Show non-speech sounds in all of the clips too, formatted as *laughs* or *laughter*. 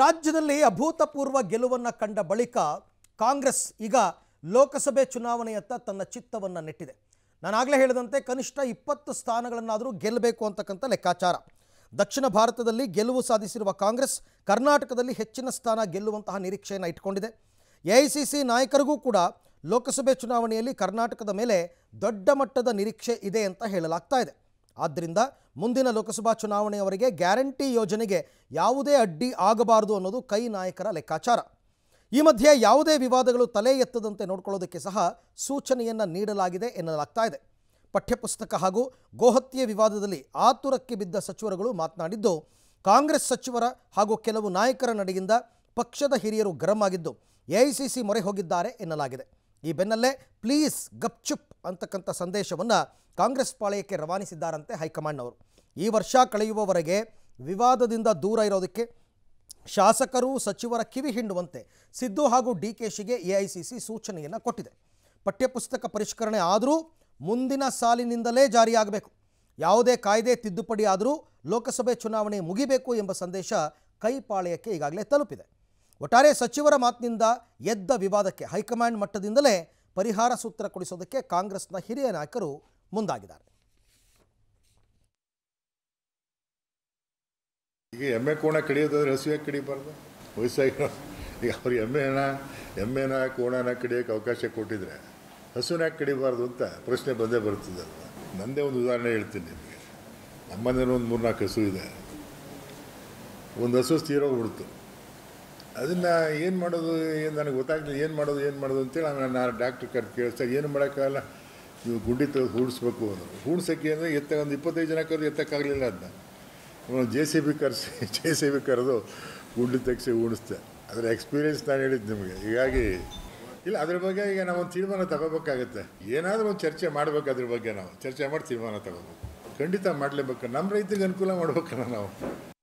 ರಾಜ್ಯದಲ್ಲಿ ಅಭೂತಪೂರ್ವ ಗೆಲುವನ್ನು ಕಂಡ ಬಳಿಕ ಕಾಂಗ್ರೆಸ್ ಈಗ ಲೋಕಸಭೆ ಚುನಾವಣೆಯತ್ತ ತನ್ನ ಚಿತ್ತವನ್ನು ನೆಟ್ಟಿದೆ ನಾನಾಗಲೇ ಹೇಳಿದಂತೆ ಕನಿಷ್ಠ ಇಪ್ಪತ್ತು ಸ್ಥಾನಗಳನ್ನಾದರೂ ಗೆಲ್ಲಬೇಕು ಅಂತಕ್ಕಂಥ ಲೆಕ್ಕಾಚಾರ ದಕ್ಷಿಣ ಭಾರತದಲ್ಲಿ ಗೆಲುವು ಸಾಧಿಸಿರುವ ಕಾಂಗ್ರೆಸ್ ಕರ್ನಾಟಕದಲ್ಲಿ ಹೆಚ್ಚಿನ ಸ್ಥಾನ ಗೆಲ್ಲುವಂತಹ ನಿರೀಕ್ಷೆಯನ್ನು ಇಟ್ಕೊಂಡಿದೆ ಎ ಐ ಸಿ ಸಿ ನಾಯಕರಿಗೂ ಕೂಡ ಲೋಕಸಭೆ ಚುನಾವಣೆಯಲ್ಲಿ ಕರ್ನಾಟಕದ ಮೇಲೆ ದೊಡ್ಡ ಮಟ್ಟದ ನಿರೀಕ್ಷೆ ಇದೆ ಅಂತ ಹೇಳಲಾಗ್ತಾ ಇದೆ ಆದ್ದರಿಂದ ಮುಂದಿನ ಲೋಕಸಭಾ ಚುನಾವಣೆಯವರೆಗೆ ಗ್ಯಾರಂಟಿ ಯೋಜನೆಗೆ ಯಾವುದೇ ಅಡ್ಡಿ ಆಗಬಾರದು ಅನ್ನೋದು ಕೈ ನಾಯಕರ ಲೆಕ್ಕಾಚಾರ ಈ ಮಧ್ಯೆ ಯಾವುದೇ ವಿವಾದಗಳು ತಲೆ ಎತ್ತದಂತೆ ನೋಡಿಕೊಳ್ಳೋದಕ್ಕೆ ಸಹ ಸೂಚನೆಯನ್ನು ನೀಡಲಾಗಿದೆ ಎನ್ನಲಾಗ್ತಾ ಇದೆ ಪಠ್ಯಪುಸ್ತಕ ಹಾಗೂ ಗೋಹತ್ಯೆ ವಿವಾದದಲ್ಲಿ ಆತುರಕ್ಕೆ ಬಿದ್ದ ಸಚಿವರುಗಳು ಮಾತನಾಡಿದ್ದು ಕಾಂಗ್ರೆಸ್ ಸಚಿವರ ಹಾಗೂ ಕೆಲವು ನಾಯಕರ ನಡೆಯಿಂದ ಪಕ್ಷದ ಹಿರಿಯರು ಗರಂ ಆಗಿದ್ದು ಎಐಸಿಸಿ ಮೊರೆ ಹೋಗಿದ್ದಾರೆ ಎನ್ನಲಾಗಿದೆ ಈ ಬೆನ್ನಲ್ಲೇ ಪ್ಲೀಸ್ ಗಪ್ಚುಪ್ ಅಂತಕ್ಕಂಥ ಸಂದೇಶವನ್ನು ಕಾಂಗ್ರೆಸ್ ಪಾಳಯಕ್ಕೆ ರವಾನಿಸಿದ್ದಾರಂತೆ ಅವರು ಈ ವರ್ಷ ಕಳೆಯುವವರೆಗೆ ವಿವಾದದಿಂದ ದೂರ ಇರೋದಕ್ಕೆ ಶಾಸಕರು ಸಚಿವರ ಕಿವಿ ಹಿಂಡುವಂತೆ ಸಿದ್ದು ಹಾಗೂ ಡಿ ಕೆ ಶಿಗೆ ಎ ಐ ಸಿ ಸಿ ಸೂಚನೆಯನ್ನು ಕೊಟ್ಟಿದೆ ಪಠ್ಯಪುಸ್ತಕ ಪರಿಷ್ಕರಣೆ ಆದರೂ ಮುಂದಿನ ಸಾಲಿನಿಂದಲೇ ಜಾರಿಯಾಗಬೇಕು ಯಾವುದೇ ಕಾಯ್ದೆ ತಿದ್ದುಪಡಿ ಆದರೂ ಲೋಕಸಭೆ ಚುನಾವಣೆ ಮುಗಿಬೇಕು ಎಂಬ ಸಂದೇಶ ಪಾಳಯಕ್ಕೆ ಈಗಾಗಲೇ ತಲುಪಿದೆ ಒಟ್ಟಾರೆ ಸಚಿವರ ಮಾತಿನಿಂದ ಎದ್ದ ವಿವಾದಕ್ಕೆ ಹೈಕಮಾಂಡ್ ಮಟ್ಟದಿಂದಲೇ ಪರಿಹಾರ ಸೂತ್ರ ಕೊಡಿಸೋದಕ್ಕೆ ಕಾಂಗ್ರೆಸ್ನ ಹಿರಿಯ ನಾಯಕರು ಮುಂದಾಗಿದ್ದಾರೆ ಈಗ ಎಮ್ಮೆ ಕೋಣ ಕಡಿಯೋದಾದ್ರೆ ಹಸಿವೆ ಕಡಿಬಾರ್ದು ವಯಸ್ಸಾಗಿರೋ ಈಗ ಅವ್ರು ಎಮ್ಮೆನ ಎಮ್ಮೆನ ಕೋಣನ ಕಡಿಯೋಕೆ ಅವಕಾಶ ಕೊಟ್ಟಿದ್ರೆ ಹಸುನ ಕಡಿಬಾರ್ದು ಅಂತ ಪ್ರಶ್ನೆ ಬಂದೇ ಬರ್ತದೆ ನಂದೇ ಒಂದು ಉದಾಹರಣೆ ಹೇಳ್ತೀನಿ ನಿಮಗೆ ನಮ್ಮನೇನೂ ಒಂದು ಮೂರ್ನಾಲ್ಕು ಹಸು ಇದೆ ಒಂದು ಹಸು ತೀರೋಗ್ಬಿಡ್ತು ಅದನ್ನು ಏನು ಮಾಡೋದು ಏನು ನನಗೆ ಗೊತ್ತಾಗ್ತಿಲ್ಲ ಏನು ಮಾಡೋದು ಏನು ಮಾಡೋದು ಅಂತೇಳಿ ನಾನು ನಾನು ಡಾಕ್ಟ್ರ್ ಕರೆದು ಕೇಳಿಸ್ತಾ ಏನು ಮಾಡೋಕ್ಕಾಗಲ್ಲ ನೀವು ಗುಂಡಿ ತೆಗೆದು ಹೂಡಿಸ್ಬೇಕು ಅಂದರು ಹೂಡ್ಸೋಕ್ಕೆ ಅಂದರೆ ಎತ್ತ ಒಂದು ಇಪ್ಪತ್ತೈದು ಜನ ಕರೆದು ಎತ್ತಕ್ಕಾಗಲಿಲ್ಲ ಅದನ್ನ ಜೆ ಸಿ ಬಿ *laughs* ಕರೆಸಿ ಜೆ ಸಿ ಬಿ ಕರೆದು ಗುಂಡಿ ತೆಗೆಸಿ ಹೂಡಿಸ್ದೆ ಅದರ ಎಕ್ಸ್ಪೀರಿಯೆನ್ಸ್ ನಾನು ಹೇಳಿದ್ದು ನಿಮಗೆ ಹೀಗಾಗಿ ಇಲ್ಲ ಅದ್ರ ಬಗ್ಗೆ ಈಗ ನಾವು ಒಂದು ತೀರ್ಮಾನ ತಗೋಬೇಕಾಗತ್ತೆ ಏನಾದರೂ ಒಂದು ಚರ್ಚೆ ಮಾಡಬೇಕು ಅದ್ರ ಬಗ್ಗೆ ನಾವು ಚರ್ಚೆ ಮಾಡಿ ತೀರ್ಮಾನ ತಗೋಬೇಕು ಖಂಡಿತ ಮಾಡಲೇಬೇಕು ನಮ್ಮ ರೈತರಿಗೆ ಅನುಕೂಲ ಮಾಡ್ಬೇಕಲ್ಲ ನಾವು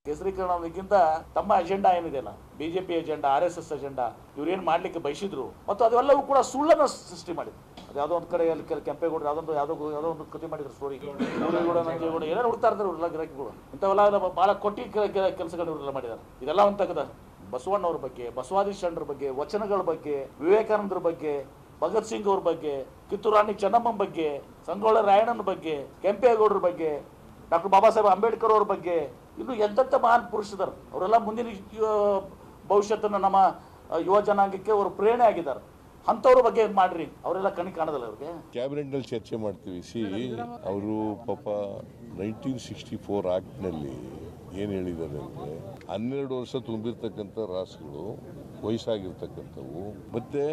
ಕೇಸರೀಕರಣ ಅನ್ನೋದಕ್ಕಿಂತ ತಮ್ಮ ಅಜೆಂಡಾ ಏನಿದೆ ಅಲ್ಲ BJP agenda R S S agenda ಇವ್ರೇನು ಮಾಡ್ಲಿಕ್ಕೆ ಬಯಸಿದ್ರು ಮತ್ತು ಅದೆಲ್ಲವೂ ಕೂಡ ಸುಳ್ಳನ್ನು ಸೃಷ್ಟಿ ಮಾಡಿದ್ರು ಅದು ಯಾವುದೋ ಒಂದು ಕಡೆ ಅಲ್ಲಿ ಕೆಲ ಕೆಂಪೇಗೌಡರು ಯಾವುದೊಂದು ಯಾವುದೋ ಯಾವುದೋ ಒಂದು ಕೃತಿ ಮಾಡಿದ್ರು ಸ್ಟೋರಿ ಕೂಡ ನಂಜೇಗೌಡ ಏನೇನು ಹುಡ್ತಾ ಇರ್ತಾರೆ ಇವರೆಲ್ಲ ಗಿರಾಕಿಗಳು ಇಂಥವೆಲ್ಲ ಭಾಳ ಕೊಟ್ಟಿ ಕೆಲಸಗಳು ಇವರೆಲ್ಲ ಮಾಡಿದ್ದಾರೆ ಇದೆಲ್ಲ ಒಂತಕ್ಕದ ಬಸವಣ್ಣವ್ರ ಬಗ್ಗೆ ಬಸವಾದಿ ಚಂಡ್ರ ಬಗ್ಗೆ ವಚನಗಳ ಬಗ್ಗೆ ವಿವೇಕಾನಂದರ ಬಗ್ಗೆ ಭಗತ್ ಸಿಂಗ್ ಅವ್ರ ಬಗ್ಗೆ ಕಿತ್ತೂರಾಣಿ ರಾಣಿ ಬಗ್ಗೆ ಸಂಗೊಳ್ಳ ರಾಯಣ್ಣನ ಬಗ್ಗೆ ಕೆಂಪೇಗೌಡರ ಬಗ್ಗೆ ಡಾಕ್ಟರ್ ಬಾಬಾ ಸಾಹೇಬ್ ಅಂಬೇಡ್ಕರ್ ಅವ್ರ ಬಗ್ಗೆ ಇನ್ನು ಎಂತ ಮಹಾನ್ ಪುರುಷದರು ಅವರೆಲ್ಲ ಮುಂದಿನ ಭವಿಷ್ಯತನ್ನು ನಮ್ಮ ಯುವ ಜನಾಂಗಕ್ಕೆ ಅವರು ಪ್ರೇರಣೆ ಆಗಿದ್ದಾರೆ ಅಂಥವ್ರ ಬಗ್ಗೆ ಮಾಡ್ರಿ ಅವರೆಲ್ಲ ಕಣಿ ಕಾಣದಲ್ಲ ಅವ್ರಿಗೆ ಕ್ಯಾಬಿನೆಟ್ನಲ್ಲಿ ಚರ್ಚೆ ಮಾಡ್ತೀವಿ ಸಿ ಅವರು ಪಾಪ ನೈನ್ಟೀನ್ ಸಿಕ್ಸ್ಟಿ ಫೋರ್ ಆ್ಯಕ್ಟ್ನಲ್ಲಿ ಏನು ಹೇಳಿದ್ದಾರೆ ಅಂದ್ರೆ ಹನ್ನೆರಡು ವರ್ಷ ತುಂಬಿರ್ತಕ್ಕಂಥ ರಾಸುಗಳು ವಯಸ್ಸಾಗಿರ್ತಕ್ಕಂಥವು ಮತ್ತೆ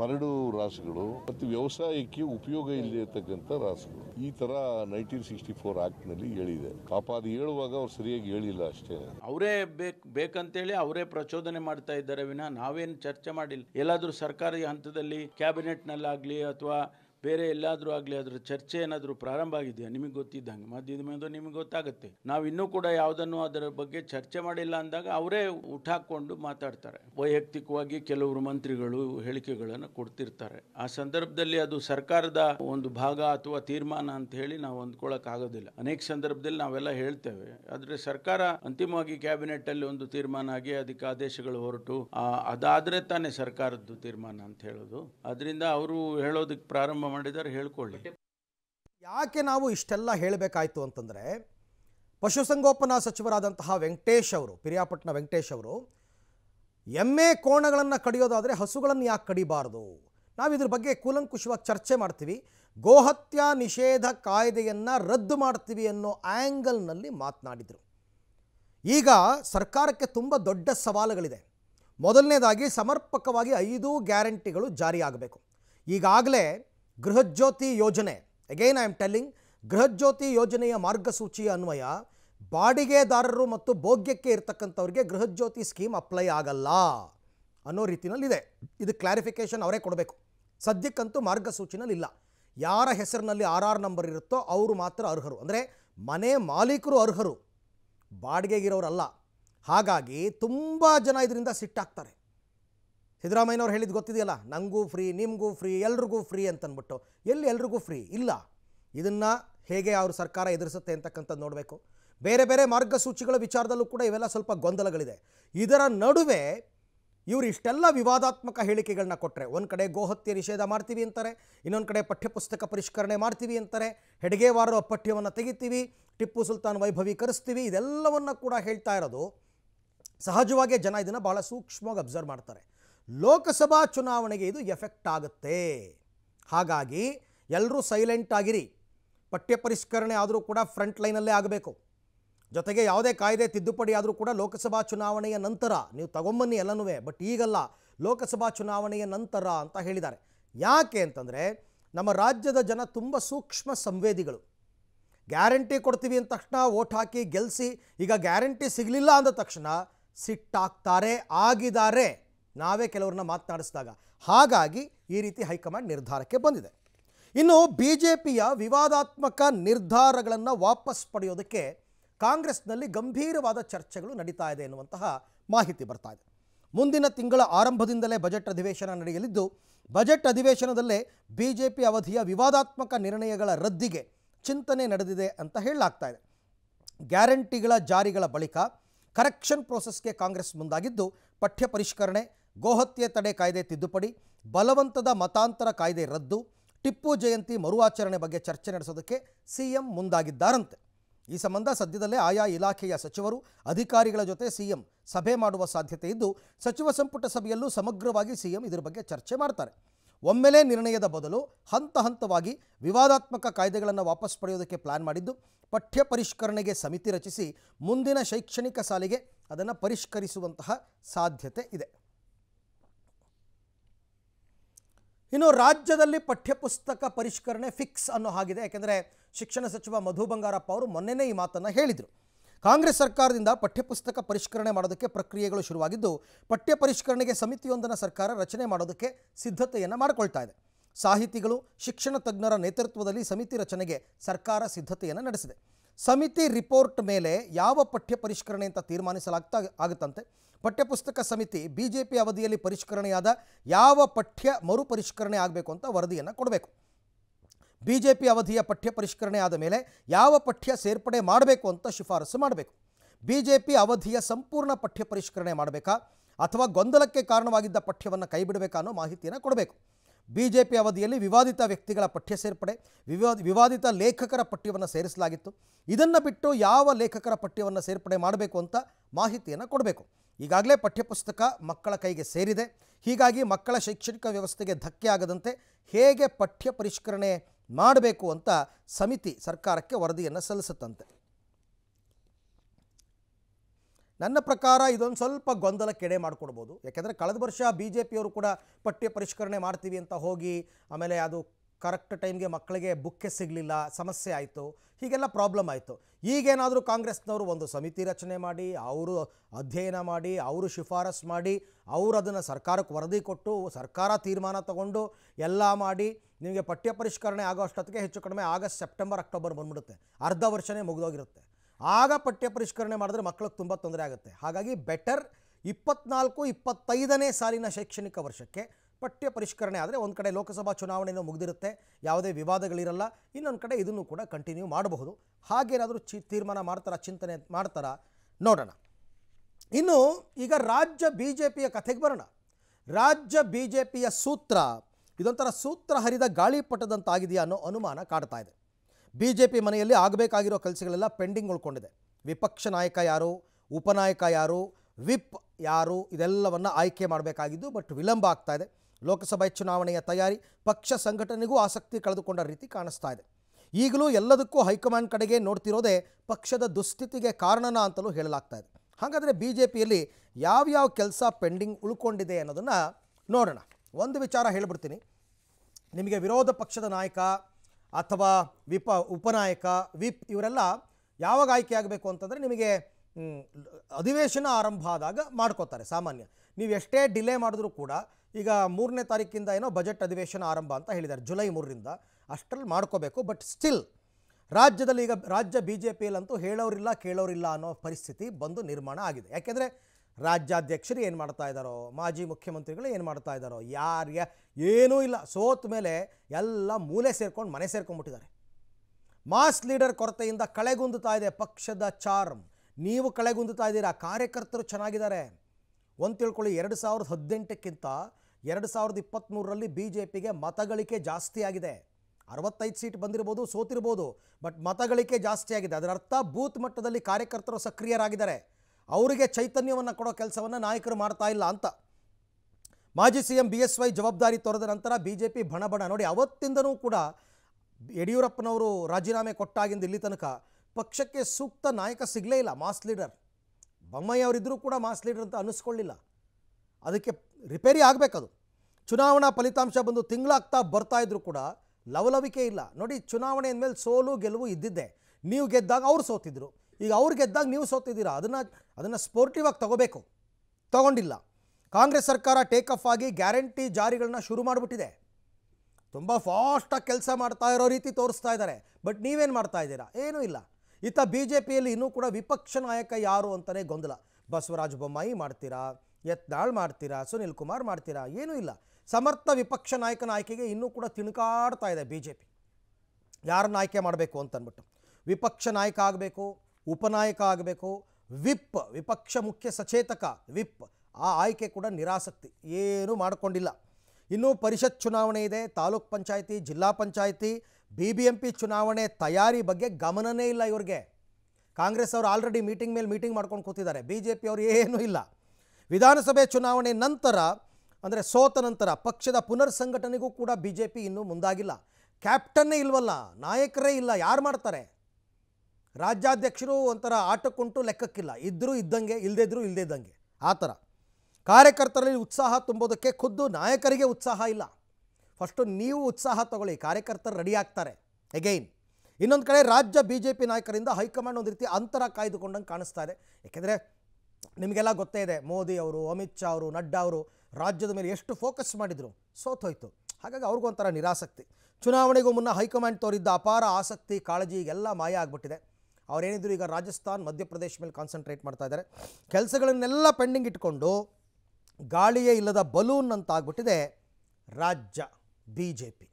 ಬರಡು ರಾಸುಗಳು ಮತ್ತು ವ್ಯವಸಾಯಕ್ಕೆ ಉಪಯೋಗ ಇಲ್ಲದೆ ಇರತಕ್ಕಂಥ ರಾಸುಗಳು ಈ ತರ ನೈನ್ಟೀನ್ ಸಿಕ್ಸ್ಟಿ ಫೋರ್ ಆಕ್ಟ್ ನಲ್ಲಿ ಹೇಳಿದೆ ಪಾಪ ಅದು ಹೇಳುವಾಗ ಅವ್ರು ಸರಿಯಾಗಿ ಹೇಳಿಲ್ಲ ಅಷ್ಟೇ ಅವರೇ ಬೇಕ್ ಬೇಕಂತೇಳಿ ಅವರೇ ಪ್ರಚೋದನೆ ಮಾಡ್ತಾ ಇದ್ದಾರೆ ವಿನ ನಾವೇನು ಚರ್ಚೆ ಮಾಡಿಲ್ಲ ಎಲ್ಲಾದರೂ ಸರ್ಕಾರಿ ಹಂತದಲ್ಲಿ ಕ್ಯಾಬಿನೆಟ್ನಲ್ಲಾಗಲಿ ಅಥವಾ ಬೇರೆ ಎಲ್ಲಾದರೂ ಆಗಲಿ ಅದರ ಚರ್ಚೆ ಏನಾದರೂ ಪ್ರಾರಂಭ ಆಗಿದೆಯಾ ನಿಮಗೆ ಗೊತ್ತಿದ್ದಂಗೆ ಮಾಧ್ಯಮದ ಮೇಲೆ ನಿಮಗೆ ಗೊತ್ತಾಗುತ್ತೆ ನಾವು ಇನ್ನೂ ಕೂಡ ಯಾವುದನ್ನು ಅದರ ಬಗ್ಗೆ ಚರ್ಚೆ ಮಾಡಿಲ್ಲ ಅಂದಾಗ ಅವರೇ ಉಠಾಕೊಂಡು ಮಾತಾಡ್ತಾರೆ ವೈಯಕ್ತಿಕವಾಗಿ ಕೆಲವರು ಮಂತ್ರಿಗಳು ಹೇಳಿಕೆಗಳನ್ನು ಕೊಡ್ತಿರ್ತಾರೆ ಆ ಸಂದರ್ಭದಲ್ಲಿ ಅದು ಸರ್ಕಾರದ ಒಂದು ಭಾಗ ಅಥವಾ ತೀರ್ಮಾನ ಅಂತ ಹೇಳಿ ನಾವು ಆಗೋದಿಲ್ಲ ಅನೇಕ ಸಂದರ್ಭದಲ್ಲಿ ನಾವೆಲ್ಲ ಹೇಳ್ತೇವೆ ಆದ್ರೆ ಸರ್ಕಾರ ಅಂತಿಮವಾಗಿ ಕ್ಯಾಬಿನೆಟ್ ಅಲ್ಲಿ ಒಂದು ತೀರ್ಮಾನ ಆಗಿ ಅದಕ್ಕೆ ಆದೇಶಗಳು ಹೊರಟು ಅದಾದ್ರೆ ತಾನೇ ಸರ್ಕಾರದ್ದು ತೀರ್ಮಾನ ಅಂತ ಹೇಳೋದು ಅದರಿಂದ ಅವರು ಹೇಳೋದಕ್ಕೆ ಪ್ರಾರಂಭ ಮಾಡಿದ್ದಾರೆ ಹೇಳ್ಕೊಳ್ಳಿ ಯಾಕೆ ನಾವು ಇಷ್ಟೆಲ್ಲ ಹೇಳಬೇಕಾಯ್ತು ಅಂತಂದರೆ ಪಶುಸಂಗೋಪನಾ ಸಚಿವರಾದಂತಹ ವೆಂಕಟೇಶ್ ಅವರು ಪಿರಿಯಾಪಟ್ಟಣ ವೆಂಕಟೇಶ್ ಅವರು ಎಮ್ಮೆ ಕೋಣಗಳನ್ನು ಕಡಿಯೋದಾದರೆ ಹಸುಗಳನ್ನು ಯಾಕೆ ಕಡಿಬಾರದು ನಾವು ಇದ್ರ ಬಗ್ಗೆ ಕೂಲಂಕುಷವಾಗಿ ಚರ್ಚೆ ಮಾಡ್ತೀವಿ ಗೋಹತ್ಯಾ ನಿಷೇಧ ಕಾಯ್ದೆಯನ್ನು ರದ್ದು ಮಾಡ್ತೀವಿ ಅನ್ನೋ ಆ್ಯಂಗಲ್ನಲ್ಲಿ ಮಾತನಾಡಿದರು ಈಗ ಸರ್ಕಾರಕ್ಕೆ ತುಂಬ ದೊಡ್ಡ ಸವಾಲುಗಳಿದೆ ಮೊದಲನೇದಾಗಿ ಸಮರ್ಪಕವಾಗಿ ಐದು ಗ್ಯಾರಂಟಿಗಳು ಜಾರಿಯಾಗಬೇಕು ಈಗಾಗಲೇ ಗೃಹಜ್ಯೋತಿ ಯೋಜನೆ again I am telling Gruha Jyothi ಯೋಜನೆಯ ಮಾರ್ಗಸೂಚಿಯ ಅನ್ವಯ ಬಾಡಿಗೆದಾರರು ಮತ್ತು ಭೋಗ್ಯಕ್ಕೆ ಇರತಕ್ಕಂಥವ್ರಿಗೆ ಗೃಹಜ್ಯೋತಿ ಸ್ಕೀಮ್ ಅಪ್ಲೈ ಆಗಲ್ಲ ಅನ್ನೋ ರೀತಿಯಲ್ಲಿದೆ ಇದು ಕ್ಲಾರಿಫಿಕೇಶನ್ ಅವರೇ ಕೊಡಬೇಕು ಸದ್ಯಕ್ಕಂತೂ ಮಾರ್ಗಸೂಚಿನಲ್ಲಿ ಇಲ್ಲ ಯಾರ ಹೆಸರಿನಲ್ಲಿ ಆರ್ ಆರ್ ನಂಬರ್ ಇರುತ್ತೋ ಅವರು ಮಾತ್ರ ಅರ್ಹರು ಅಂದರೆ ಮನೆ ಮಾಲೀಕರು ಅರ್ಹರು ಬಾಡಿಗೆಗಿರೋರಲ್ಲ ಹಾಗಾಗಿ ತುಂಬ ಜನ ಇದರಿಂದ ಸಿಟ್ಟಾಗ್ತಾರೆ ಸಿದ್ದರಾಮಯ್ಯನವ್ರು ಹೇಳಿದ್ದು ಗೊತ್ತಿದೆಯಲ್ಲ ನನಗೂ ಫ್ರೀ ನಿಮಗೂ ಫ್ರೀ ಎಲ್ರಿಗೂ ಫ್ರೀ ಅಂತನ್ಬಿಟ್ಟು ಎಲ್ಲಿ ಎಲ್ರಿಗೂ ಫ್ರೀ ಇಲ್ಲ ಇದನ್ನು ಹೇಗೆ ಅವ್ರ ಸರ್ಕಾರ ಎದುರಿಸುತ್ತೆ ಅಂತಕ್ಕಂಥದ್ದು ನೋಡಬೇಕು ಬೇರೆ ಬೇರೆ ಮಾರ್ಗಸೂಚಿಗಳ ವಿಚಾರದಲ್ಲೂ ಕೂಡ ಇವೆಲ್ಲ ಸ್ವಲ್ಪ ಗೊಂದಲಗಳಿದೆ ಇದರ ನಡುವೆ ಇವರು ಇಷ್ಟೆಲ್ಲ ವಿವಾದಾತ್ಮಕ ಹೇಳಿಕೆಗಳನ್ನ ಕೊಟ್ಟರೆ ಒಂದು ಕಡೆ ಗೋಹತ್ಯೆ ನಿಷೇಧ ಮಾಡ್ತೀವಿ ಅಂತಾರೆ ಇನ್ನೊಂದು ಕಡೆ ಪಠ್ಯಪುಸ್ತಕ ಪರಿಷ್ಕರಣೆ ಮಾಡ್ತೀವಿ ಅಂತಾರೆ ಹೆಡ್ಗೇವಾರ ಪಠ್ಯವನ್ನು ತೆಗಿತೀವಿ ಟಿಪ್ಪು ಸುಲ್ತಾನ್ ವೈಭವೀಕರಿಸ್ತೀವಿ ಇದೆಲ್ಲವನ್ನು ಕೂಡ ಹೇಳ್ತಾ ಇರೋದು ಸಹಜವಾಗಿ ಜನ ಇದನ್ನು ಭಾಳ ಸೂಕ್ಷ್ಮವಾಗಿ ಅಬ್ಸರ್ವ್ ಮಾಡ್ತಾರೆ ಲೋಕಸಭಾ ಚುನಾವಣೆಗೆ ಇದು ಎಫೆಕ್ಟ್ ಆಗುತ್ತೆ ಹಾಗಾಗಿ ಎಲ್ಲರೂ ಸೈಲೆಂಟ್ ಆಗಿರಿ ಪಠ್ಯ ಪರಿಷ್ಕರಣೆ ಆದರೂ ಕೂಡ ಫ್ರಂಟ್ ಲೈನಲ್ಲೇ ಆಗಬೇಕು ಜೊತೆಗೆ ಯಾವುದೇ ಕಾಯ್ದೆ ತಿದ್ದುಪಡಿ ಆದರೂ ಕೂಡ ಲೋಕಸಭಾ ಚುನಾವಣೆಯ ನಂತರ ನೀವು ತಗೊಂಬನ್ನಿ ಎಲ್ಲನೂ ಬಟ್ ಈಗಲ್ಲ ಲೋಕಸಭಾ ಚುನಾವಣೆಯ ನಂತರ ಅಂತ ಹೇಳಿದ್ದಾರೆ ಯಾಕೆ ಅಂತಂದರೆ ನಮ್ಮ ರಾಜ್ಯದ ಜನ ತುಂಬ ಸೂಕ್ಷ್ಮ ಸಂವೇದಿಗಳು ಗ್ಯಾರಂಟಿ ಕೊಡ್ತೀವಿ ಅಂದ ತಕ್ಷಣ ಓಟ್ ಹಾಕಿ ಗೆಲ್ಲಿಸಿ ಈಗ ಗ್ಯಾರಂಟಿ ಸಿಗಲಿಲ್ಲ ಅಂದ ತಕ್ಷಣ ಸಿಟ್ಟಾಗ್ತಾರೆ ಆಗಿದ್ದಾರೆ ನಾವೇ ಕೆಲವರನ್ನ ಮಾತನಾಡಿಸಿದಾಗ ಹಾಗಾಗಿ ಈ ರೀತಿ ಹೈಕಮಾಂಡ್ ನಿರ್ಧಾರಕ್ಕೆ ಬಂದಿದೆ ಇನ್ನು ಬಿ ಜೆ ಪಿಯ ವಿವಾದಾತ್ಮಕ ನಿರ್ಧಾರಗಳನ್ನು ವಾಪಸ್ ಪಡೆಯೋದಕ್ಕೆ ಕಾಂಗ್ರೆಸ್ನಲ್ಲಿ ಗಂಭೀರವಾದ ಚರ್ಚೆಗಳು ನಡೀತಾ ಇದೆ ಎನ್ನುವಂತಹ ಮಾಹಿತಿ ಬರ್ತಾ ಇದೆ ಮುಂದಿನ ತಿಂಗಳ ಆರಂಭದಿಂದಲೇ ಬಜೆಟ್ ಅಧಿವೇಶನ ನಡೆಯಲಿದ್ದು ಬಜೆಟ್ ಅಧಿವೇಶನದಲ್ಲೇ ಬಿ ಜೆ ಪಿ ಅವಧಿಯ ವಿವಾದಾತ್ಮಕ ನಿರ್ಣಯಗಳ ರದ್ದಿಗೆ ಚಿಂತನೆ ನಡೆದಿದೆ ಅಂತ ಹೇಳಲಾಗ್ತಾ ಇದೆ ಗ್ಯಾರಂಟಿಗಳ ಜಾರಿಗಳ ಬಳಿಕ ಕರೆಕ್ಷನ್ ಪ್ರೋಸೆಸ್ಗೆ ಕಾಂಗ್ರೆಸ್ ಮುಂದಾಗಿದ್ದು ಪಠ್ಯ ಪರಿಷ್ಕರಣೆ ಗೋಹತ್ಯೆ ತಡೆ ಕಾಯ್ದೆ ತಿದ್ದುಪಡಿ ಬಲವಂತದ ಮತಾಂತರ ಕಾಯ್ದೆ ರದ್ದು ಟಿಪ್ಪು ಜಯಂತಿ ಮರು ಆಚರಣೆ ಬಗ್ಗೆ ಚರ್ಚೆ ನಡೆಸೋದಕ್ಕೆ ಸಿಎಂ ಮುಂದಾಗಿದ್ದಾರಂತೆ ಈ ಸಂಬಂಧ ಸದ್ಯದಲ್ಲೇ ಆಯಾ ಇಲಾಖೆಯ ಸಚಿವರು ಅಧಿಕಾರಿಗಳ ಜೊತೆ ಸಿಎಂ ಸಭೆ ಮಾಡುವ ಸಾಧ್ಯತೆ ಇದ್ದು ಸಚಿವ ಸಂಪುಟ ಸಭೆಯಲ್ಲೂ ಸಮಗ್ರವಾಗಿ ಸಿಎಂ ಇದರ ಬಗ್ಗೆ ಚರ್ಚೆ ಮಾಡ್ತಾರೆ ಒಮ್ಮೆಲೇ ನಿರ್ಣಯದ ಬದಲು ಹಂತ ಹಂತವಾಗಿ ವಿವಾದಾತ್ಮಕ ಕಾಯ್ದೆಗಳನ್ನು ವಾಪಸ್ ಪಡೆಯೋದಕ್ಕೆ ಪ್ಲಾನ್ ಮಾಡಿದ್ದು ಪಠ್ಯ ಪರಿಷ್ಕರಣೆಗೆ ಸಮಿತಿ ರಚಿಸಿ ಮುಂದಿನ ಶೈಕ್ಷಣಿಕ ಸಾಲಿಗೆ ಅದನ್ನು ಪರಿಷ್ಕರಿಸುವಂತಹ ಸಾಧ್ಯತೆ ಇದೆ ಇನ್ನು ರಾಜ್ಯದಲ್ಲಿ ಪಠ್ಯಪುಸ್ತಕ ಪರಿಷ್ಕರಣೆ ಫಿಕ್ಸ್ ಅನ್ನೋ ಹಾಗಿದೆ ಯಾಕೆಂದರೆ ಶಿಕ್ಷಣ ಸಚಿವ ಮಧು ಬಂಗಾರಪ್ಪ ಅವರು ಮೊನ್ನೆನೇ ಈ ಮಾತನ್ನು ಹೇಳಿದರು ಕಾಂಗ್ರೆಸ್ ಸರ್ಕಾರದಿಂದ ಪಠ್ಯಪುಸ್ತಕ ಪರಿಷ್ಕರಣೆ ಮಾಡೋದಕ್ಕೆ ಪ್ರಕ್ರಿಯೆಗಳು ಶುರುವಾಗಿದ್ದು ಪಠ್ಯ ಪರಿಷ್ಕರಣೆಗೆ ಸಮಿತಿಯೊಂದನ್ನು ಸರ್ಕಾರ ರಚನೆ ಮಾಡೋದಕ್ಕೆ ಸಿದ್ಧತೆಯನ್ನು ಮಾಡಿಕೊಳ್ತಾ ಇದೆ ಸಾಹಿತಿಗಳು ಶಿಕ್ಷಣ ತಜ್ಞರ ನೇತೃತ್ವದಲ್ಲಿ ಸಮಿತಿ ರಚನೆಗೆ ಸರ್ಕಾರ ಸಿದ್ಧತೆಯನ್ನು ನಡೆಸಿದೆ ಸಮಿತಿ ರಿಪೋರ್ಟ್ ಮೇಲೆ ಯಾವ ಪಠ್ಯ ಪರಿಷ್ಕರಣೆ ಅಂತ ತೀರ್ಮಾನಿಸಲಾಗ್ತಾ ಆಗುತ್ತಂತೆ ಪಠ್ಯಪುಸ್ತಕ ಸಮಿತಿ ಬಿ ಜೆ ಪಿ ಅವಧಿಯಲ್ಲಿ ಪರಿಷ್ಕರಣೆಯಾದ ಯಾವ ಪಠ್ಯ ಮರು ಪರಿಷ್ಕರಣೆ ಆಗಬೇಕು ಅಂತ ವರದಿಯನ್ನು ಕೊಡಬೇಕು ಬಿ ಜೆ ಪಿ ಅವಧಿಯ ಪಠ್ಯ ಪರಿಷ್ಕರಣೆ ಆದ ಮೇಲೆ ಯಾವ ಪಠ್ಯ ಸೇರ್ಪಡೆ ಮಾಡಬೇಕು ಅಂತ ಶಿಫಾರಸು ಮಾಡಬೇಕು ಬಿ ಜೆ ಪಿ ಅವಧಿಯ ಸಂಪೂರ್ಣ ಪಠ್ಯ ಪರಿಷ್ಕರಣೆ ಮಾಡಬೇಕಾ ಅಥವಾ ಗೊಂದಲಕ್ಕೆ ಕಾರಣವಾಗಿದ್ದ ಪಠ್ಯವನ್ನು ಕೈಬಿಡಬೇಕಾ ಅನ್ನೋ ಮಾಹಿತಿಯನ್ನು ಕೊಡಬೇಕು ಬಿ ಜೆ ಪಿ ಅವಧಿಯಲ್ಲಿ ವಿವಾದಿತ ವ್ಯಕ್ತಿಗಳ ಪಠ್ಯ ಸೇರ್ಪಡೆ ವಿವಾದ ವಿವಾದಿತ ಲೇಖಕರ ಪಠ್ಯವನ್ನು ಸೇರಿಸಲಾಗಿತ್ತು ಇದನ್ನು ಬಿಟ್ಟು ಯಾವ ಲೇಖಕರ ಪಠ್ಯವನ್ನು ಸೇರ್ಪಡೆ ಮಾಡಬೇಕು ಅಂತ ಮಾಹಿತಿಯನ್ನು ಕೊಡಬೇಕು ಈಗಾಗಲೇ ಪಠ್ಯಪುಸ್ತಕ ಮಕ್ಕಳ ಕೈಗೆ ಸೇರಿದೆ ಹೀಗಾಗಿ ಮಕ್ಕಳ ಶೈಕ್ಷಣಿಕ ವ್ಯವಸ್ಥೆಗೆ ಧಕ್ಕೆ ಆಗದಂತೆ ಹೇಗೆ ಪಠ್ಯ ಪರಿಷ್ಕರಣೆ ಮಾಡಬೇಕು ಅಂತ ಸಮಿತಿ ಸರ್ಕಾರಕ್ಕೆ ವರದಿಯನ್ನು ಸಲ್ಲಿಸುತ್ತಂತೆ ನನ್ನ ಪ್ರಕಾರ ಇದೊಂದು ಸ್ವಲ್ಪ ಗೊಂದಲ ಕೆಡೆ ಮಾಡಿಕೊಡ್ಬೋದು ಯಾಕೆಂದರೆ ಕಳೆದ ವರ್ಷ ಬಿ ಜೆ ಪಿಯವರು ಕೂಡ ಪಠ್ಯ ಪರಿಷ್ಕರಣೆ ಮಾಡ್ತೀವಿ ಅಂತ ಹೋಗಿ ಆಮೇಲೆ ಅದು ಕರೆಕ್ಟ್ ಟೈಮ್ಗೆ ಮಕ್ಕಳಿಗೆ ಬುಕ್ಕೆ ಸಿಗಲಿಲ್ಲ ಸಮಸ್ಯೆ ಆಯಿತು ಹೀಗೆಲ್ಲ ಪ್ರಾಬ್ಲಮ್ ಆಯಿತು ಈಗೇನಾದರೂ ಕಾಂಗ್ರೆಸ್ನವರು ಒಂದು ಸಮಿತಿ ರಚನೆ ಮಾಡಿ ಅವರು ಅಧ್ಯಯನ ಮಾಡಿ ಅವರು ಶಿಫಾರಸ್ ಮಾಡಿ ಅವರು ಅದನ್ನು ಸರ್ಕಾರಕ್ಕೆ ವರದಿ ಕೊಟ್ಟು ಸರ್ಕಾರ ತೀರ್ಮಾನ ತಗೊಂಡು ಎಲ್ಲ ಮಾಡಿ ನಿಮಗೆ ಪಠ್ಯ ಪರಿಷ್ಕರಣೆ ಆಗೋ ಅಷ್ಟೊತ್ತಿಗೆ ಹೆಚ್ಚು ಕಡಿಮೆ ಆಗಸ್ಟ್ ಸೆಪ್ಟೆಂಬರ್ ಅಕ್ಟೋಬರ್ ಬಂದ್ಬಿಡುತ್ತೆ ಅರ್ಧ ವರ್ಷನೇ ಮುಗಿದೋಗಿರುತ್ತೆ ಆಗ ಪಠ್ಯ ಪರಿಷ್ಕರಣೆ ಮಾಡಿದ್ರೆ ಮಕ್ಕಳಿಗೆ ತುಂಬ ತೊಂದರೆ ಆಗುತ್ತೆ ಹಾಗಾಗಿ ಬೆಟರ್ ಇಪ್ಪತ್ನಾಲ್ಕು ಇಪ್ಪತ್ತೈದನೇ ಸಾಲಿನ ಶೈಕ್ಷಣಿಕ ವರ್ಷಕ್ಕೆ ಪಠ್ಯ ಪರಿಷ್ಕರಣೆ ಆದರೆ ಒಂದು ಕಡೆ ಲೋಕಸಭಾ ಚುನಾವಣೆಯೂ ಮುಗಿದಿರುತ್ತೆ ಯಾವುದೇ ವಿವಾದಗಳಿರಲ್ಲ ಇನ್ನೊಂದು ಕಡೆ ಇದನ್ನು ಕೂಡ ಕಂಟಿನ್ಯೂ ಮಾಡಬಹುದು ಹಾಗೇನಾದರೂ ಚಿ ತೀರ್ಮಾನ ಮಾಡ್ತಾರಾ ಚಿಂತನೆ ಮಾಡ್ತಾರಾ ನೋಡೋಣ ಇನ್ನು ಈಗ ರಾಜ್ಯ ಬಿ ಜೆ ಪಿಯ ಕಥೆಗೆ ಬರೋಣ ರಾಜ್ಯ ಬಿ ಜೆ ಪಿಯ ಸೂತ್ರ ಇದೊಂಥರ ಸೂತ್ರ ಹರಿದ ಗಾಳಿಪಟದಂತಾಗಿದೆಯಾ ಅನ್ನೋ ಅನುಮಾನ ಕಾಡ್ತಾ ಇದೆ ಬಿ ಜೆ ಪಿ ಮನೆಯಲ್ಲಿ ಆಗಬೇಕಾಗಿರೋ ಕೆಲಸಗಳೆಲ್ಲ ಪೆಂಡಿಂಗ್ ಉಳ್ಕೊಂಡಿದೆ ವಿಪಕ್ಷ ನಾಯಕ ಯಾರು ಉಪನಾಯಕ ಯಾರು ವಿಪ್ ಯಾರು ಇದೆಲ್ಲವನ್ನು ಆಯ್ಕೆ ಮಾಡಬೇಕಾಗಿದ್ದು ಬಟ್ ವಿಳಂಬ ಆಗ್ತಾ ಇದೆ ಲೋಕಸಭೆ ಚುನಾವಣೆಯ ತಯಾರಿ ಪಕ್ಷ ಸಂಘಟನೆಗೂ ಆಸಕ್ತಿ ಕಳೆದುಕೊಂಡ ರೀತಿ ಕಾಣಿಸ್ತಾ ಇದೆ ಈಗಲೂ ಎಲ್ಲದಕ್ಕೂ ಹೈಕಮಾಂಡ್ ಕಡೆಗೆ ನೋಡ್ತಿರೋದೇ ಪಕ್ಷದ ದುಸ್ಥಿತಿಗೆ ಕಾರಣನ ಅಂತಲೂ ಹೇಳಲಾಗ್ತಾ ಇದೆ ಹಾಗಾದರೆ ಬಿ ಜೆ ಪಿಯಲ್ಲಿ ಯಾವ್ಯಾವ ಕೆಲಸ ಪೆಂಡಿಂಗ್ ಉಳ್ಕೊಂಡಿದೆ ಅನ್ನೋದನ್ನು ನೋಡೋಣ ಒಂದು ವಿಚಾರ ಹೇಳಿಬಿಡ್ತೀನಿ ನಿಮಗೆ ವಿರೋಧ ಪಕ್ಷದ ನಾಯಕ ಅಥವಾ ವಿಪ ಉಪನಾಯಕ ವಿಪ್ ಇವರೆಲ್ಲ ಯಾವಾಗ ಆಯ್ಕೆ ಆಗಬೇಕು ಅಂತಂದರೆ ನಿಮಗೆ ಅಧಿವೇಶನ ಆರಂಭ ಆದಾಗ ಮಾಡ್ಕೋತಾರೆ ಸಾಮಾನ್ಯ ನೀವು ಎಷ್ಟೇ ಡಿಲೇ ಮಾಡಿದ್ರೂ ಕೂಡ ಈಗ ಮೂರನೇ ತಾರೀಕಿಂದ ಏನೋ ಬಜೆಟ್ ಅಧಿವೇಶನ ಆರಂಭ ಅಂತ ಹೇಳಿದ್ದಾರೆ ಜುಲೈ ಮೂರರಿಂದ ಅಷ್ಟರಲ್ಲಿ ಮಾಡ್ಕೋಬೇಕು ಬಟ್ ಸ್ಟಿಲ್ ರಾಜ್ಯದಲ್ಲಿ ಈಗ ರಾಜ್ಯ ಬಿ ಜೆ ಪಿಯಲ್ಲಂತೂ ಹೇಳೋರಿಲ್ಲ ಕೇಳೋರಿಲ್ಲ ಅನ್ನೋ ಪರಿಸ್ಥಿತಿ ಬಂದು ನಿರ್ಮಾಣ ಆಗಿದೆ ಯಾಕೆಂದರೆ ರಾಜ್ಯಾಧ್ಯಕ್ಷರು ಏನು ಮಾಡ್ತಾ ಇದ್ದಾರೋ ಮಾಜಿ ಮುಖ್ಯಮಂತ್ರಿಗಳು ಏನು ಮಾಡ್ತಾ ಇದ್ದಾರೋ ಯಾರಿಗೆ ಏನೂ ಇಲ್ಲ ಸೋತ ಮೇಲೆ ಎಲ್ಲ ಮೂಲೆ ಸೇರ್ಕೊಂಡು ಮನೆ ಸೇರ್ಕೊಂಡ್ಬಿಟ್ಟಿದ್ದಾರೆ ಮಾಸ್ ಲೀಡರ್ ಕೊರತೆಯಿಂದ ಕಳೆಗುಂದುತ್ತಾ ಇದೆ ಪಕ್ಷದ ಚಾರ್ಮ್ ನೀವು ಕಳೆಗುಂದುತ್ತಾ ಇದ್ದೀರಾ ಕಾರ್ಯಕರ್ತರು ಚೆನ್ನಾಗಿದ್ದಾರೆ ಒಂದು ತಿಳ್ಕೊಳ್ಳಿ ಎರಡು ಸಾವಿರದ ಹದಿನೆಂಟಕ್ಕಿಂತ ಎರಡು ಸಾವಿರದ ಇಪ್ಪತ್ತ್ಮೂರರಲ್ಲಿ ಬಿ ಜೆ ಪಿಗೆ ಮತಗಳಿಕೆ ಜಾಸ್ತಿ ಆಗಿದೆ ಅರವತ್ತೈದು ಸೀಟ್ ಬಂದಿರ್ಬೋದು ಸೋತಿರ್ಬೋದು ಬಟ್ ಮತಗಳಿಕೆ ಜಾಸ್ತಿ ಆಗಿದೆ ಅದರ ಅರ್ಥ ಬೂತ್ ಮಟ್ಟದಲ್ಲಿ ಕಾರ್ಯಕರ್ತರು ಸಕ್ರಿಯರಾಗಿದ್ದಾರೆ ಅವರಿಗೆ ಚೈತನ್ಯವನ್ನು ಕೊಡೋ ಕೆಲಸವನ್ನು ನಾಯಕರು ಮಾಡ್ತಾ ಇಲ್ಲ ಅಂತ ಮಾಜಿ C M B S Y ಜವಾಬ್ದಾರಿ ತೊರೆದ ನಂತರ ಬಿ ಜೆ ಪಿ ಬಣಬಣ ನೋಡಿ ಅವತ್ತಿಂದನೂ ಕೂಡ ಯಡಿಯೂರಪ್ಪನವರು ರಾಜೀನಾಮೆ ಕೊಟ್ಟಾಗಿಂದ ಇಲ್ಲಿ ತನಕ ಪಕ್ಷಕ್ಕೆ ಸೂಕ್ತ ನಾಯಕ ಸಿಗಲೇ ಇಲ್ಲ ಮಾಸ್ ಲೀಡರ್ ಬೊಮ್ಮಯ್ಯ ಅವರಿದ್ದರೂ ಕೂಡ ಮಾಸ್ ಲೀಡರ್ ಅಂತ ಅನ್ನಿಸ್ಕೊಳ್ಳಿಲ್ಲ ಅದಕ್ಕೆ ರಿಪೇರಿ ಆಗಬೇಕದು ಚುನಾವಣಾ ಫಲಿತಾಂಶ ಬಂದು ತಿಂಗಳಾಗ್ತಾ ಬರ್ತಾ ಇದ್ರೂ ಕೂಡ ಲವಲವಿಕೆ ಇಲ್ಲ ನೋಡಿ ಚುನಾವಣೆ ಅಂದಮೇಲೆ ಸೋಲು ಗೆಲುವು ಇದ್ದಿದ್ದೆ ನೀವು ಗೆದ್ದಾಗ ಅವರು ಸೋತಿದ್ರು ಈಗ ಅವ್ರು ಗೆದ್ದಾಗ ನೀವು ಸೋತಿದ್ದೀರಾ ಅದನ್ನು ಅದನ್ನು ಸ್ಪೋರ್ಟಿವಾಗಿ ತಗೋಬೇಕು ತಗೊಂಡಿಲ್ಲ ಕಾಂಗ್ರೆಸ್ ಸರ್ಕಾರ ಟೇಕ್ ಆಫ್ ಆಗಿ ಗ್ಯಾರಂಟಿ ಜಾರಿಗಳನ್ನ ಶುರು ಮಾಡಿಬಿಟ್ಟಿದೆ ತುಂಬ ಫಾಸ್ಟಾಗಿ ಕೆಲಸ ಮಾಡ್ತಾ ಇರೋ ರೀತಿ ತೋರಿಸ್ತಾ ಇದ್ದಾರೆ ಬಟ್ ನೀವೇನು ಮಾಡ್ತಾ ಇದ್ದೀರಾ ಏನೂ ಇಲ್ಲ ಇತ್ತ ಬಿ ಜೆ ಪಿಯಲ್ಲಿ ಇನ್ನೂ ಕೂಡ ವಿಪಕ್ಷ ನಾಯಕ ಯಾರು ಅಂತಲೇ ಗೊಂದಲ ಬಸವರಾಜ ಬೊಮ್ಮಾಯಿ ಮಾಡ್ತೀರಾ ಯತ್ನಾಳ್ ಮಾಡ್ತೀರಾ ಸುನಿಲ್ ಕುಮಾರ್ ಮಾಡ್ತೀರಾ ಏನೂ ಇಲ್ಲ ಸಮರ್ಥ ವಿಪಕ್ಷ ನಾಯಕನ ಆಯ್ಕೆಗೆ ಇನ್ನೂ ಕೂಡ ತಿಣುಕಾಡ್ತಾ ಇದೆ ಬಿ ಜೆ ಪಿ ಯಾರನ್ನ ಆಯ್ಕೆ ಮಾಡಬೇಕು ಅಂತನ್ಬಿಟ್ಟು ವಿಪಕ್ಷ ನಾಯಕ ಆಗಬೇಕು ಉಪನಾಯಕ ಆಗಬೇಕು ವಿಪ್ ವಿಪಕ್ಷ ಮುಖ್ಯ ಸಚೇತಕ ವಿಪ್ ಆ ಆಯ್ಕೆ ಕೂಡ ನಿರಾಸಕ್ತಿ ಏನೂ ಮಾಡಿಕೊಂಡಿಲ್ಲ ಇನ್ನೂ ಪರಿಷತ್ ಚುನಾವಣೆ ಇದೆ taluk panchayat zilla panchayat B B M P ಚುನಾವಣೆ ತಯಾರಿ ಬಗ್ಗೆ ಗಮನವೇ ಇಲ್ಲ ಇವ್ರಿಗೆ ಕಾಂಗ್ರೆಸ್ ಅವರು ಆಲ್ರೆಡಿ ಮೀಟಿಂಗ್ ಮೇಲೆ ಮೀಟಿಂಗ್ ಮಾಡ್ಕೊಂಡು ಕೂತಿದ್ದಾರೆ ಬಿ ಜೆ ಪಿ ಅವರು ಏನೂ ಇಲ್ಲ ವಿಧಾನಸಭೆ ಚುನಾವಣೆ ನಂತರ ಅಂದರೆ ಸೋತ ನಂತರ ಪಕ್ಷದ ಪುನರ್ ಸಂಘಟನೆಗೂ ಕೂಡ ಬಿ ಜೆ ಪಿ ಇನ್ನೂ ಮುಂದಾಗಿಲ್ಲ ಕ್ಯಾಪ್ಟನ್ನೇ ಇಲ್ವಲ್ಲ ನಾಯಕರೇ ಇಲ್ಲ ಯಾರು ಮಾಡ್ತಾರೆ ರಾಜ್ಯಾಧ್ಯಕ್ಷರು ಒಂಥರ ಆಟಕ್ಕುಂಟು ಲೆಕ್ಕಕ್ಕಿಲ್ಲ ಇದ್ದರೂ ಇದ್ದಂಗೆ ಇಲ್ಲದಿದ್ರು ಇಲ್ಲದೇ ಇದ್ದಂಗೆ ಆ ಥರ ಕಾರ್ಯಕರ್ತರಲ್ಲಿ ಉತ್ಸಾಹ ತುಂಬೋದಕ್ಕೆ ಖುದ್ದು ನಾಯಕರಿಗೆ ಉತ್ಸಾಹ ಇಲ್ಲ ಫಸ್ಟು ನೀವು ಉತ್ಸಾಹ ತಗೊಳ್ಳಿ ಕಾರ್ಯಕರ್ತರು ರೆಡಿ ಆಗ್ತಾರೆ ಎಗೈನ್ ಇನ್ನೊಂದು ಕಡೆ ರಾಜ್ಯ ಬಿ ಜೆ ಪಿ ನಾಯಕರಿಂದ ಹೈಕಮಾಂಡ್ ಒಂದು ರೀತಿ ಅಂತರ ಕಾಯ್ದುಕೊಂಡಂಗೆ ಕಾಣಿಸ್ತಾ ಇದೆ ಏಕೆಂದರೆ ನಿಮಗೆಲ್ಲ ಗೊತ್ತೇ ಇದೆ ಮೋದಿ ಅವರು ಅಮಿತ್ ಶಾ ಅವರು ನಡ್ಡಾ ಅವರು ರಾಜ್ಯದ ಮೇಲೆ ಎಷ್ಟು ಫೋಕಸ್ ಮಾಡಿದರು ಸೋತೋಯ್ತು ಹಾಗಾಗಿ ಅವ್ರಿಗೂ ಒಂಥರ ನಿರಾಸಕ್ತಿ ಚುನಾವಣೆಗೂ ಮುನ್ನ ಹೈಕಮಾಂಡ್ ತೋರಿದ್ದ ಅಪಾರ ಆಸಕ್ತಿ ಕಾಳಜಿ ಎಲ್ಲ ಮಾಯ ಆಗಿಬಿಟ್ಟಿದೆ ಅವರೇನಿದ್ರು ಈಗ ರಾಜಸ್ಥಾನ್ ಮಧ್ಯಪ್ರದೇಶ ಮೇಲೆ ಕಾನ್ಸಂಟ್ರೇಟ್ ಮಾಡ್ತಾ ಇದ್ದಾರೆ ಕೆಲಸಗಳನ್ನೆಲ್ಲ ಪೆಂಡಿಂಗ್ ಇಟ್ಕೊಂಡು ಗಾಳಿಯೇ ಇಲ್ಲದ ಬಲೂನ್ ಅಂತ ಆಗ್ಬಿಟ್ಟಿದೆ ರಾಜ್ಯ ಬಿ ಜೆ ಪಿ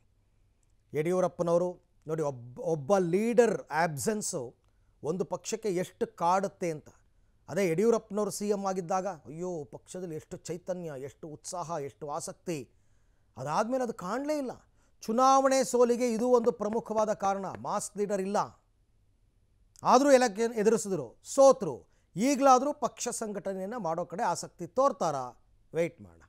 ಯಡಿಯೂರಪ್ಪನವರು ನೋಡಿ ಒಬ್ಬ ಒಬ್ಬ ಲೀಡರ್ ಆ್ಯಬ್ಸೆನ್ಸು ಒಂದು ಪಕ್ಷಕ್ಕೆ ಎಷ್ಟು ಕಾಡುತ್ತೆ ಅಂತ ಅದೇ ಯಡಿಯೂರಪ್ಪನವರು ಸಿ ಎಂ ಆಗಿದ್ದಾಗ ಅಯ್ಯೋ ಪಕ್ಷದಲ್ಲಿ ಎಷ್ಟು ಚೈತನ್ಯ ಎಷ್ಟು ಉತ್ಸಾಹ ಎಷ್ಟು ಆಸಕ್ತಿ ಅದಾದಮೇಲೆ ಅದು ಕಾಣಲೇ ಇಲ್ಲ ಚುನಾವಣೆ ಸೋಲಿಗೆ ಇದು ಒಂದು ಪ್ರಮುಖವಾದ ಕಾರಣ ಮಾಸ್ ಲೀಡರ್ ಇಲ್ಲ ಆದರೂ ಎಲ್ಲಕ್ಕೆ ಎದುರಿಸಿದ್ರು ಸೋತರು ಈಗಲಾದರೂ ಪಕ್ಷ ಸಂಘಟನೆಯನ್ನು ಮಾಡೋ ಕಡೆ ಆಸಕ್ತಿ ತೋರ್ತಾರಾ ವೆಯ್ಟ್ ಮಾಡೋಣ